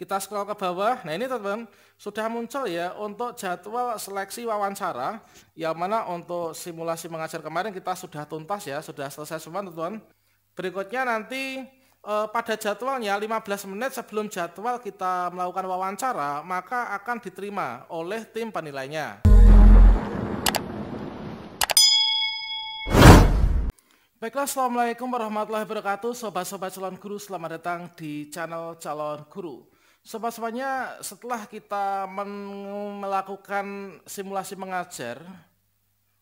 Kita scroll ke bawah. Nah ini teman-teman sudah muncul ya untuk jadwal seleksi wawancara yang mana untuk simulasi mengajar kemarin kita sudah tuntas ya, sudah selesai semua teman-teman. Berikutnya nanti eh, pada jadwalnya 15 menit sebelum jadwal kita melakukan wawancara maka akan diterima oleh tim penilainya. Baiklah, Assalamualaikum warahmatullahi wabarakatuh Sobat-sobat calon guru, selamat datang di channel calon guru Sobat-sobatnya setelah kita melakukan simulasi mengajar,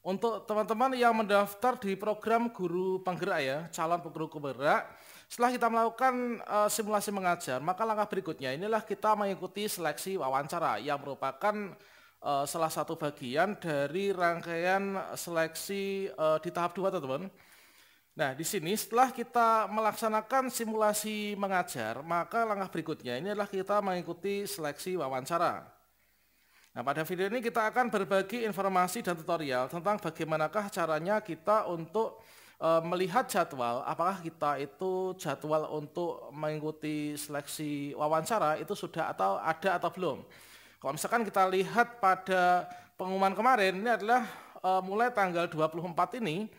untuk teman-teman yang mendaftar di program guru penggerak ya, calon guru penggerak, setelah kita melakukan uh, simulasi mengajar, maka langkah berikutnya inilah kita mengikuti seleksi wawancara yang merupakan uh, salah satu bagian dari rangkaian seleksi uh, di tahap dua, teman-teman. Nah, di sini setelah kita melaksanakan simulasi mengajar, maka langkah berikutnya ini adalah kita mengikuti seleksi wawancara. Nah, pada video ini kita akan berbagi informasi dan tutorial tentang bagaimanakah caranya kita untuk e, melihat jadwal, apakah kita itu jadwal untuk mengikuti seleksi wawancara itu sudah atau ada atau belum. Kalau misalkan kita lihat pada pengumuman kemarin ini adalah e, mulai tanggal 24 ini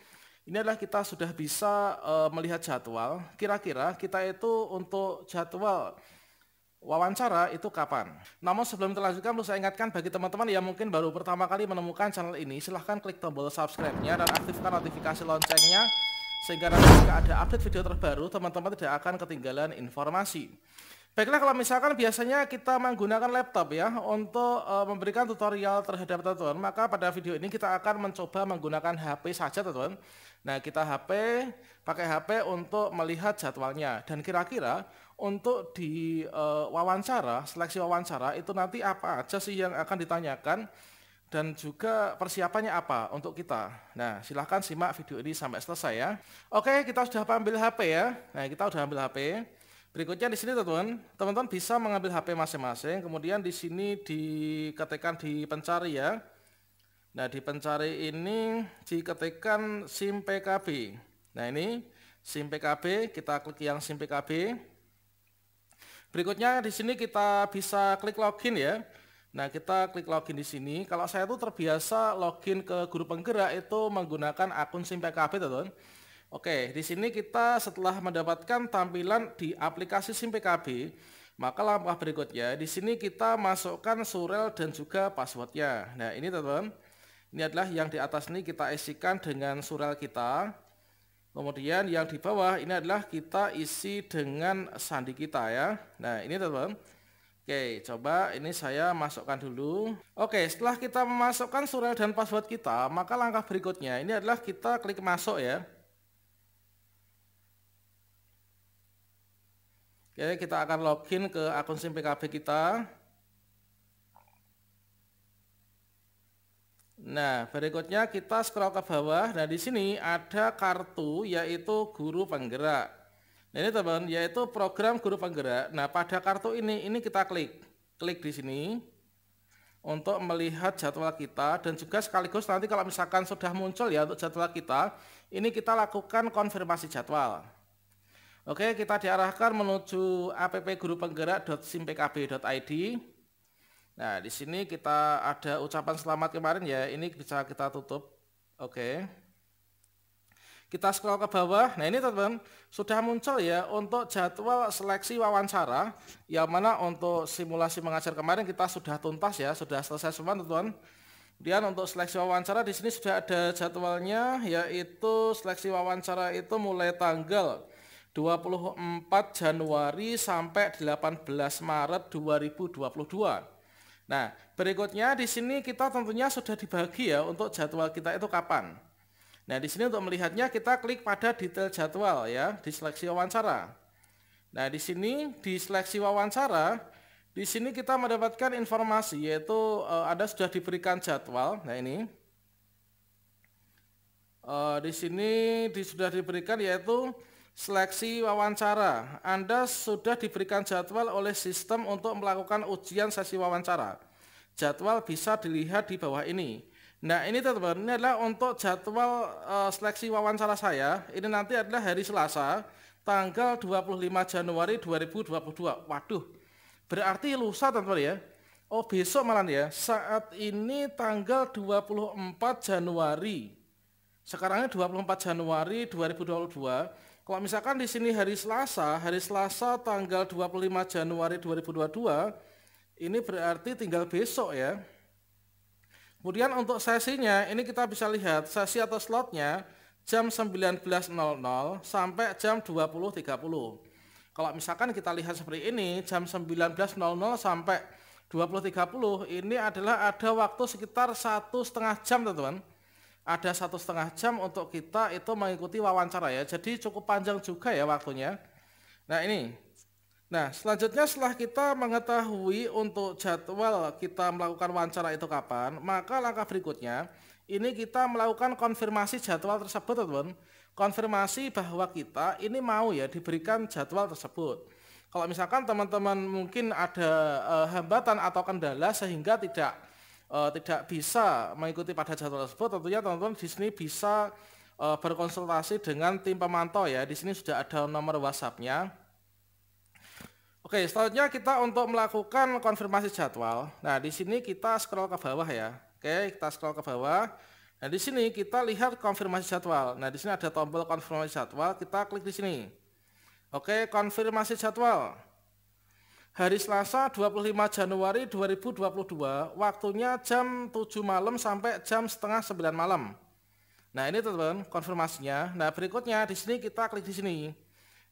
ini adalah kita sudah bisa uh, melihat jadwal. Kira-kira kita itu untuk jadwal wawancara itu kapan. Namun sebelum kita lanjutkan, perlu saya ingatkan bagi teman-teman yang mungkin baru pertama kali menemukan channel ini, silahkan klik tombol subscribe-nya dan aktifkan notifikasi loncengnya, sehingga nanti jika ada update video terbaru, teman-teman tidak akan ketinggalan informasi. Baiklah kalau misalkan biasanya kita menggunakan laptop ya untuk e, memberikan tutorial terhadap teman-teman, maka pada video ini kita akan mencoba menggunakan HP saja teman-teman Nah, kita HP pakai HP untuk melihat jadwalnya dan kira-kira untuk di uh, wawancara, seleksi wawancara itu nanti apa aja sih yang akan ditanyakan dan juga persiapannya apa untuk kita. Nah, silahkan simak video ini sampai selesai ya. Oke, kita sudah ambil HP ya. Nah, kita sudah ambil HP. Berikutnya di sini teman-teman, teman-teman bisa mengambil HP masing-masing, kemudian di sini diketikkan di pencari ya. Nah, di pencari ini diketikkan SIM PKB. Nah, ini SIM PKB, kita klik yang SIM PKB. Berikutnya di sini kita bisa klik login ya. Nah, kita klik login di sini. Kalau saya itu terbiasa login ke guru penggerak itu menggunakan akun SIM PKB, teman. Oke, di sini kita setelah mendapatkan tampilan di aplikasi SIM PKB, maka langkah berikutnya di sini kita masukkan surel dan juga passwordnya. Nah, ini teman-teman. Ini adalah yang di atas ini kita isikan dengan surel kita. Kemudian yang di bawah ini adalah kita isi dengan sandi kita ya. Nah ini teman-teman. Oke coba ini saya masukkan dulu. Oke setelah kita memasukkan surel dan password kita maka langkah berikutnya ini adalah kita klik masuk ya. Oke kita akan login ke akun SIM PKB kita. Nah, berikutnya kita scroll ke bawah. Nah, di sini ada kartu yaitu guru penggerak. Nah, ini teman, yaitu program guru penggerak. Nah, pada kartu ini, ini kita klik. Klik di sini untuk melihat jadwal kita dan juga sekaligus nanti kalau misalkan sudah muncul ya untuk jadwal kita, ini kita lakukan konfirmasi jadwal. Oke, kita diarahkan menuju appgurupenggerak.simpkb.id. Nah, di sini kita ada ucapan selamat kemarin ya. Ini bisa kita tutup. Oke. Kita scroll ke bawah. Nah, ini teman-teman sudah muncul ya untuk jadwal seleksi wawancara yang mana untuk simulasi mengajar kemarin kita sudah tuntas ya, sudah selesai semua teman-teman. Kemudian untuk seleksi wawancara di sini sudah ada jadwalnya yaitu seleksi wawancara itu mulai tanggal 24 Januari sampai 18 Maret 2022. Nah, berikutnya di sini kita tentunya sudah dibagi ya untuk jadwal kita itu kapan. Nah, di sini untuk melihatnya kita klik pada detail jadwal ya di seleksi wawancara. Nah, di sini di seleksi wawancara, di sini kita mendapatkan informasi yaitu e, eh, ada sudah diberikan jadwal. Nah, ini. e, di sini di, sudah diberikan yaitu seleksi wawancara. Anda sudah diberikan jadwal oleh sistem untuk melakukan ujian sesi wawancara. Jadwal bisa dilihat di bawah ini. Nah ini teman-teman, ini adalah untuk jadwal eh, seleksi wawancara saya. Ini nanti adalah hari Selasa, tanggal 25 Januari 2022. Waduh, berarti lusa teman-teman ya. Oh besok malam ya, saat ini tanggal 24 Januari. Sekarangnya 24 Januari 2022 kalau misalkan di sini hari Selasa, hari Selasa tanggal 25 Januari 2022, ini berarti tinggal besok ya. Kemudian untuk sesinya, ini kita bisa lihat sesi atau slotnya jam 19.00 sampai jam 20.30. Kalau misalkan kita lihat seperti ini, jam 19.00 sampai 20.30 ini adalah ada waktu sekitar satu setengah jam teman-teman ada satu setengah jam untuk kita itu mengikuti wawancara ya. Jadi cukup panjang juga ya waktunya. Nah ini, nah selanjutnya setelah kita mengetahui untuk jadwal kita melakukan wawancara itu kapan, maka langkah berikutnya ini kita melakukan konfirmasi jadwal tersebut teman-teman. Konfirmasi bahwa kita ini mau ya diberikan jadwal tersebut. Kalau misalkan teman-teman mungkin ada eh, hambatan atau kendala sehingga tidak uh, tidak bisa mengikuti pada jadwal tersebut, tentunya teman-teman di sini bisa uh, berkonsultasi dengan tim pemantau ya. Di sini sudah ada nomor WhatsApp-nya. Oke, selanjutnya kita untuk melakukan konfirmasi jadwal. Nah, di sini kita scroll ke bawah ya. Oke, kita scroll ke bawah. Nah, di sini kita lihat konfirmasi jadwal. Nah, di sini ada tombol konfirmasi jadwal, kita klik di sini. Oke, konfirmasi jadwal hari Selasa 25 Januari 2022 waktunya jam 7 malam sampai jam setengah 9 malam. Nah ini teman-teman konfirmasinya. Nah berikutnya di sini kita klik di sini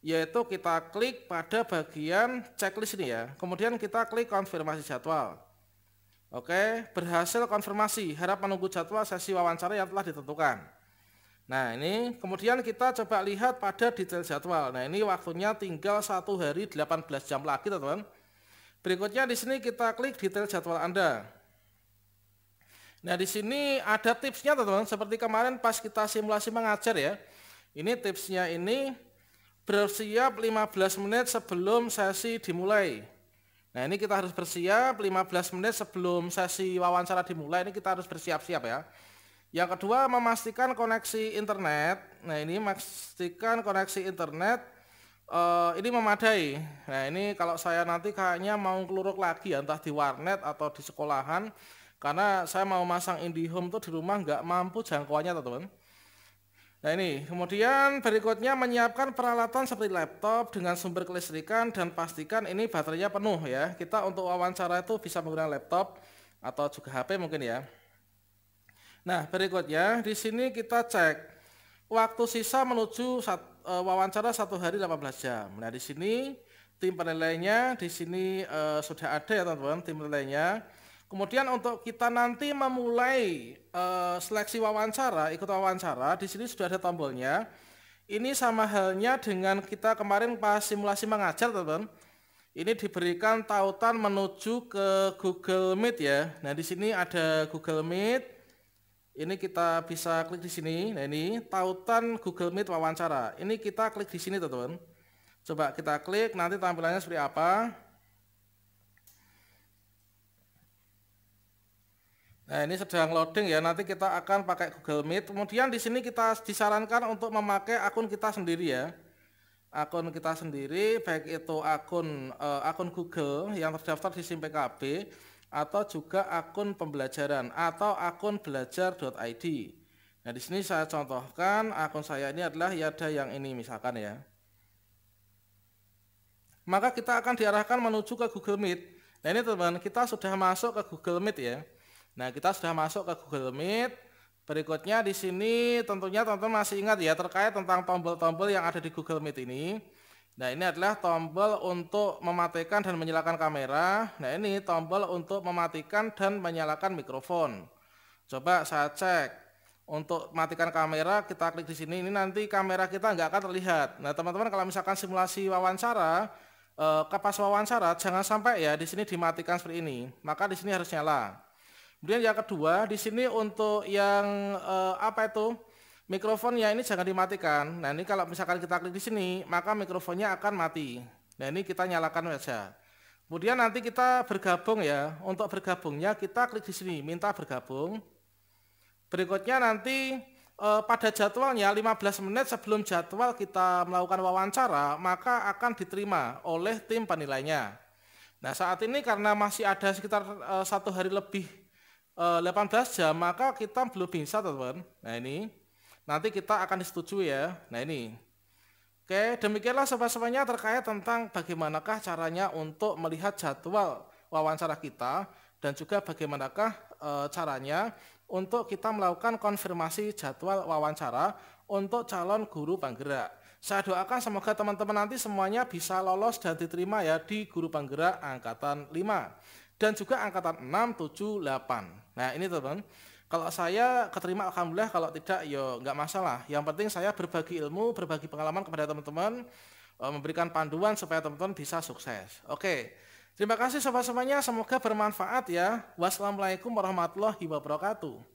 yaitu kita klik pada bagian checklist ini ya. Kemudian kita klik konfirmasi jadwal. Oke, berhasil konfirmasi. Harap menunggu jadwal sesi wawancara yang telah ditentukan. Nah ini kemudian kita coba lihat pada detail jadwal. Nah ini waktunya tinggal satu hari 18 jam lagi teman-teman Berikutnya di sini kita klik detail jadwal Anda. Nah di sini ada tipsnya teman-teman, seperti kemarin pas kita simulasi mengajar ya. Ini tipsnya ini, bersiap 15 menit sebelum sesi dimulai. Nah ini kita harus bersiap 15 menit sebelum sesi wawancara dimulai, ini kita harus bersiap-siap ya. Yang kedua memastikan koneksi internet. Nah ini memastikan koneksi internet Uh, ini memadai. Nah ini kalau saya nanti kayaknya mau keluruk lagi ya, entah di warnet atau di sekolahan, karena saya mau masang IndiHome tuh di rumah nggak mampu jangkauannya teman-teman. Nah ini, kemudian berikutnya menyiapkan peralatan seperti laptop dengan sumber kelistrikan dan pastikan ini baterainya penuh ya. Kita untuk wawancara itu bisa menggunakan laptop atau juga HP mungkin ya. Nah berikutnya di sini kita cek waktu sisa menuju uh, wawancara satu hari 18 jam. Nah di sini tim penilainya di sini uh, sudah ada ya teman-teman tim penilainya. Kemudian untuk kita nanti memulai uh, seleksi wawancara, ikut wawancara, di sini sudah ada tombolnya. Ini sama halnya dengan kita kemarin pas simulasi mengajar, teman-teman. Ini diberikan tautan menuju ke Google Meet ya. Nah, di sini ada Google Meet. Ini kita bisa klik di sini. Nah ini tautan Google Meet wawancara. Ini kita klik di sini teman-teman. Coba kita klik nanti tampilannya seperti apa. Nah, ini sedang loading ya. Nanti kita akan pakai Google Meet. Kemudian di sini kita disarankan untuk memakai akun kita sendiri ya. Akun kita sendiri baik itu akun uh, akun Google yang terdaftar di SIM PKB atau juga akun pembelajaran atau akun belajar.id. Nah, di sini saya contohkan akun saya ini adalah Yada yang ini misalkan ya. Maka kita akan diarahkan menuju ke Google Meet. Nah, ini teman-teman, kita sudah masuk ke Google Meet ya. Nah, kita sudah masuk ke Google Meet. Berikutnya di sini tentunya teman-teman masih ingat ya terkait tentang tombol-tombol yang ada di Google Meet ini. Nah ini adalah tombol untuk mematikan dan menyalakan kamera. Nah ini tombol untuk mematikan dan menyalakan mikrofon. Coba saya cek. Untuk matikan kamera kita klik di sini. Ini nanti kamera kita nggak akan terlihat. Nah teman-teman kalau misalkan simulasi wawancara, eh, kapas wawancara jangan sampai ya di sini dimatikan seperti ini. Maka di sini harus nyala. Kemudian yang kedua di sini untuk yang eh, apa itu? mikrofonnya ini jangan dimatikan. Nah ini kalau misalkan kita klik di sini, maka mikrofonnya akan mati. Nah ini kita nyalakan saja. Kemudian nanti kita bergabung ya. Untuk bergabungnya kita klik di sini, minta bergabung. Berikutnya nanti eh, pada jadwalnya 15 menit sebelum jadwal kita melakukan wawancara, maka akan diterima oleh tim penilainya. Nah saat ini karena masih ada sekitar eh, satu hari lebih 18 eh, jam, maka kita belum bisa teman-teman. Nah ini Nanti kita akan disetujui ya. Nah ini. Oke, demikianlah sebab-sebabnya terkait tentang bagaimanakah caranya untuk melihat jadwal wawancara kita dan juga bagaimanakah e, caranya untuk kita melakukan konfirmasi jadwal wawancara untuk calon guru penggerak. Saya doakan semoga teman-teman nanti semuanya bisa lolos dan diterima ya di guru penggerak angkatan 5 dan juga angkatan 6, 7, 8. Nah, ini teman-teman. Kalau saya keterima alhamdulillah, kalau tidak ya nggak masalah. Yang penting saya berbagi ilmu, berbagi pengalaman kepada teman-teman, e, memberikan panduan supaya teman-teman bisa sukses. Oke. Terima kasih sobat semuanya, semoga bermanfaat ya. Wassalamualaikum warahmatullahi wabarakatuh.